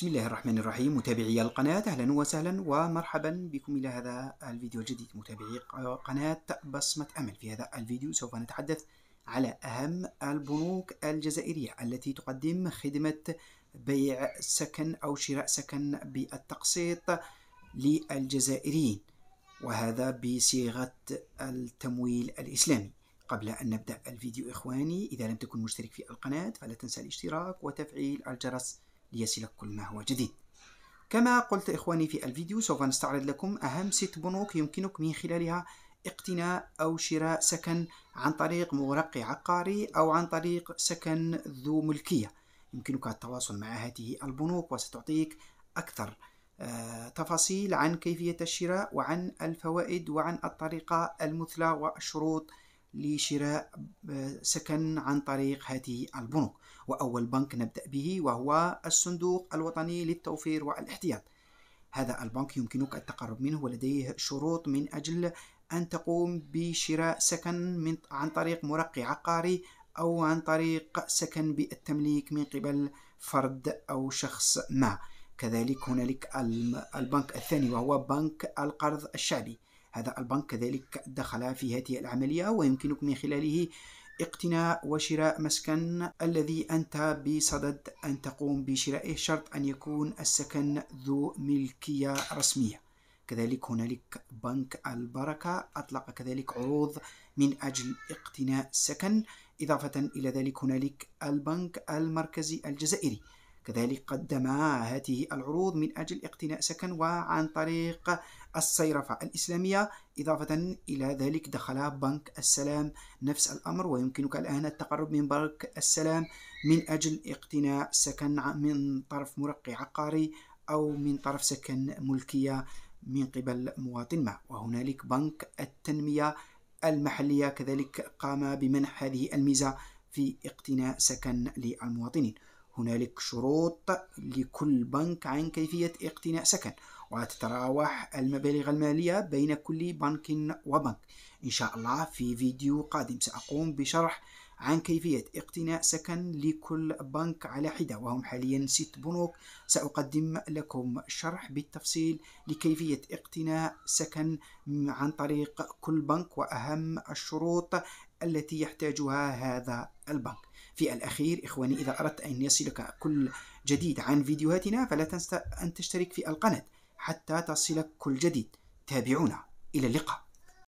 بسم الله الرحمن الرحيم متابعي القناة أهلا وسهلا ومرحبا بكم إلى هذا الفيديو الجديد متابعي قناة بصمة أمل في هذا الفيديو سوف نتحدث على أهم البنوك الجزائرية التي تقدم خدمة بيع سكن أو شراء سكن بالتقسيط للجزائريين وهذا بصيغة التمويل الإسلامي قبل أن نبدأ الفيديو إخواني إذا لم تكن مشترك في القناة فلا تنسى الاشتراك وتفعيل الجرس ليصلك كل ما هو جديد كما قلت إخواني في الفيديو سوف نستعرض لكم أهم ست بنوك يمكنك من خلالها اقتناء أو شراء سكن عن طريق مرقع عقاري أو عن طريق سكن ذو ملكية يمكنك التواصل مع هذه البنوك وستعطيك أكثر آه، تفاصيل عن كيفية الشراء وعن الفوائد وعن الطريقة المثلى والشروط لشراء آه، سكن عن طريق هذه البنوك وأول بنك نبدأ به وهو الصندوق الوطني للتوفير والاحتياط هذا البنك يمكنك التقرب منه ولديه شروط من أجل أن تقوم بشراء سكن من عن طريق مرقع عقاري أو عن طريق سكن بالتمليك من قبل فرد أو شخص ما كذلك هنالك البنك الثاني وهو بنك القرض الشعبي هذا البنك كذلك دخل في هذه العملية ويمكنك من خلاله اقتناء وشراء مسكن الذي أنت بصدد أن تقوم بشرائه شرط أن يكون السكن ذو ملكية رسمية كذلك هنالك بنك البركة أطلق كذلك عروض من أجل اقتناء سكن إضافة إلى ذلك هنالك البنك المركزي الجزائري كذلك قدم هذه العروض من أجل اقتناء سكن وعن طريق الصيرفة الإسلامية إضافة إلى ذلك دخل بنك السلام نفس الأمر ويمكنك الآن التقرب من بنك السلام من أجل اقتناء سكن من طرف مرقي عقاري أو من طرف سكن ملكية من قبل مواطن ما وهنالك بنك التنمية المحلية كذلك قام بمنح هذه الميزة في اقتناء سكن للمواطنين هنالك شروط لكل بنك عن كيفية اقتناء سكن وتتراوح المبالغ المالية بين كل بنك وبنك إن شاء الله في فيديو قادم سأقوم بشرح عن كيفية اقتناء سكن لكل بنك على حدة وهم حاليا ست بنوك سأقدم لكم شرح بالتفصيل لكيفية اقتناء سكن عن طريق كل بنك وأهم الشروط التي يحتاجها هذا البنك في الأخير إخواني إذا أردت أن يصلك كل جديد عن فيديوهاتنا فلا تنسى أن تشترك في القناة حتى تصلك كل جديد تابعونا إلى اللقاء